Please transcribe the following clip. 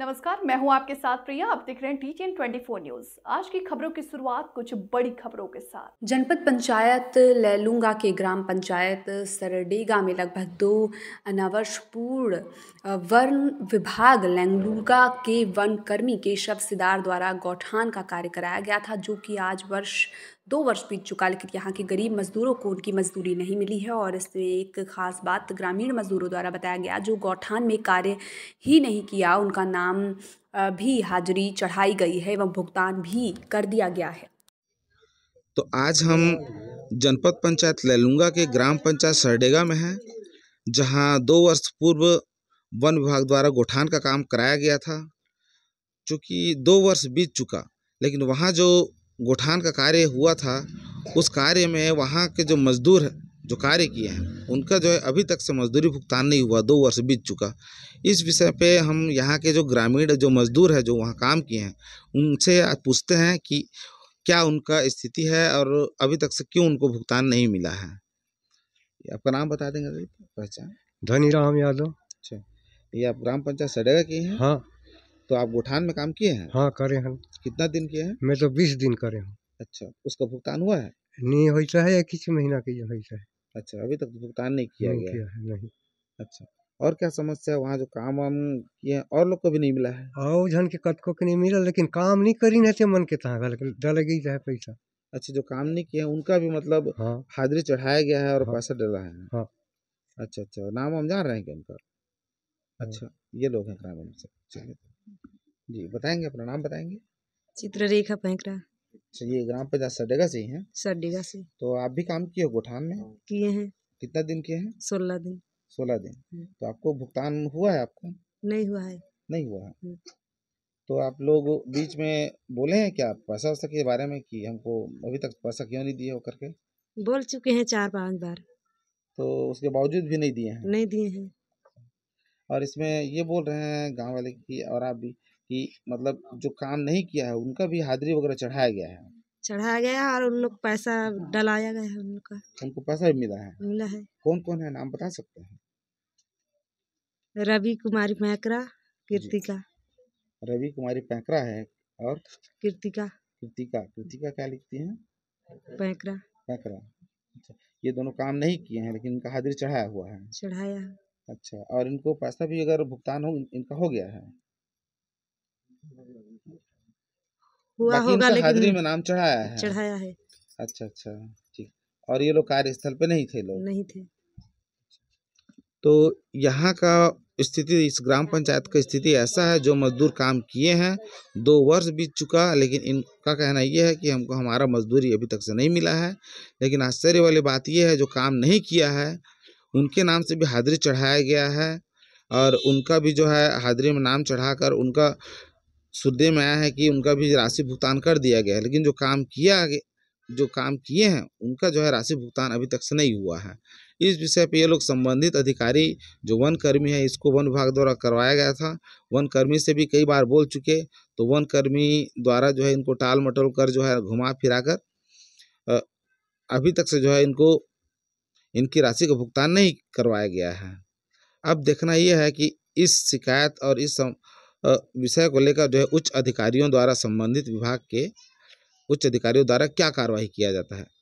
नमस्कार मैं हूं आपके साथ प्रिया आप देख रहे हैं टी ट्वेंटी फोर न्यूज आज की खबरों की शुरुआत कुछ बड़ी खबरों के साथ जनपद पंचायत लैलूंगा के ग्राम पंचायत सरडेगा में लगभग दो अनावर्ष पूर्ण वन विभाग लैंगलूंगा के वन कर्मी केशव सिदार द्वारा गौठान का कार्य कराया गया था जो कि आज वर्ष दो वर्ष बीत चुका है लेकिन यहाँ के गरीब मजदूरों को उनकी मजदूरी नहीं मिली है और इसमें एक ख़ास बात ग्रामीण मजदूरों द्वारा बताया गया जो गौठान में कार्य ही नहीं किया उनका नाम भी हाजिरी चढ़ाई गई है एवं भुगतान भी कर दिया गया है तो आज हम जनपद पंचायत लेलुंगा के ग्राम पंचायत सरडेगा में है जहाँ दो वर्ष पूर्व वन विभाग द्वारा गोठान का काम कराया गया था चूँकि दो वर्ष बीत चुका लेकिन वहाँ जो गोठान का कार्य हुआ था उस कार्य में वहाँ के जो मज़दूर हैं जो कार्य किए हैं उनका जो है अभी तक से मजदूरी भुगतान नहीं हुआ दो वर्ष बीत चुका इस विषय पे हम यहाँ के जो ग्रामीण जो मजदूर है जो वहाँ काम किए हैं उनसे पूछते हैं कि क्या उनका स्थिति है और अभी तक से क्यों उनको भुगतान नहीं मिला है आपका नाम बता देंगे पहचान धनीराम यादव अच्छा ये आप ग्राम पंचायत सडेगा की हैं हाँ तो आप गोठान में काम किए हैं हाँ करे हैं कितना दिन किए हैं मैं तो बीस दिन करे हूँ अच्छा उसका भुगतान हुआ है नहीं होता तो है या किसी महीना के होता तो है अच्छा अभी तक तो भुगतान नहीं किया नहीं गया किया है नहीं अच्छा और क्या समस्या है वहाँ जो काम वाम किए और लोग को भी नहीं मिला है और जन के कतको को नहीं मिला लेकिन काम नहीं करी ना मन के तहाँ डाले गई जाए पैसा अच्छा जो काम नहीं किया उनका भी मतलब हाँ। हाजिरी चढ़ाया गया है और हाँ। पैसा डला है हाँ। अच्छा अच्छा नाम हम जान रहे हैं क्या उनका हाँ। अच्छा ये लोग हैं ग्रामीण से चलिए जी बताएंगे अपना नाम बताएंगे रेखा पैंकरा अच्छा ये ग्राम पंचायत सडेगा से ही हैं सडेगा से तो आप भी काम किए हो गोठान में किए हैं कितना दिन किए हैं सोलह दिन सोलह दिन हम्म। तो आपको भुगतान हुआ है आपको नहीं हुआ है नहीं हुआ है हम्म। तो आप लोग बीच में बोले हैं क्या पैसा वैसा के बारे में कि हमको अभी तक पैसा क्यों नहीं दिए करके बोल चुके हैं चार पांच बार तो उसके बावजूद भी नहीं दिए हैं नहीं दिए हैं और इसमें ये बोल रहे हैं गाँव वाले की और आप भी कि मतलब जो काम नहीं किया है उनका भी हाजिरी वगैरह चढ़ाया गया है चढ़ाया गया और उन लोग पैसा डलाया गया है उनका उनको पैसा भी मिला है मिला है कौन कौन है नाम बता सकते हैं रवि कुमारी मैकरा कृतिका रवि कुमारी पैकरा है और कृतिका कृतिका कृतिका क्या लिखती है पैकरा पैकरा अच्छा, ये दोनों काम नहीं किए हैं लेकिन इनका हाजिरी चढ़ाया हुआ है चढ़ाया अच्छा और इनको पैसा भी अगर भुगतान हो इनका हो गया है हुआ होगा लेकिन हाजरी में नाम चढ़ाया है चढ़ाया है अच्छा अच्छा ठीक और ये लोग कार्यस्थल पे नहीं थे लोग नहीं थे तो यहाँ का स्थिति इस ग्राम पंचायत का स्थिति ऐसा है जो मजदूर काम किए हैं दो वर्ष बीत चुका लेकिन इनका कहना यह है कि हमको हमारा मजदूरी अभी तक से नहीं मिला है लेकिन आश्चर्य वाली बात यह है जो काम नहीं किया है उनके नाम से भी हाजिरी चढ़ाया गया है और उनका भी जो है हाजिरी में नाम चढ़ाकर उनका सुर्दे में आया है कि उनका भी राशि भुगतान कर दिया गया है लेकिन जो काम किया जो काम किए हैं उनका जो है राशि भुगतान अभी तक से नहीं हुआ है इस विषय पर ये लोग संबंधित अधिकारी जो वन कर्मी है इसको वन विभाग द्वारा करवाया गया था वन कर्मी से भी कई बार बोल चुके तो वन कर्मी द्वारा जो है इनको टाल मटोल कर जो है घुमा फिरा कर अभी तक से जो है इनको इनकी राशि का भुगतान नहीं करवाया गया है अब देखना यह है कि इस शिकायत और इस विषय को लेकर जो है उच्च अधिकारियों द्वारा संबंधित विभाग के उच्च अधिकारियों द्वारा क्या कार्रवाई किया जाता है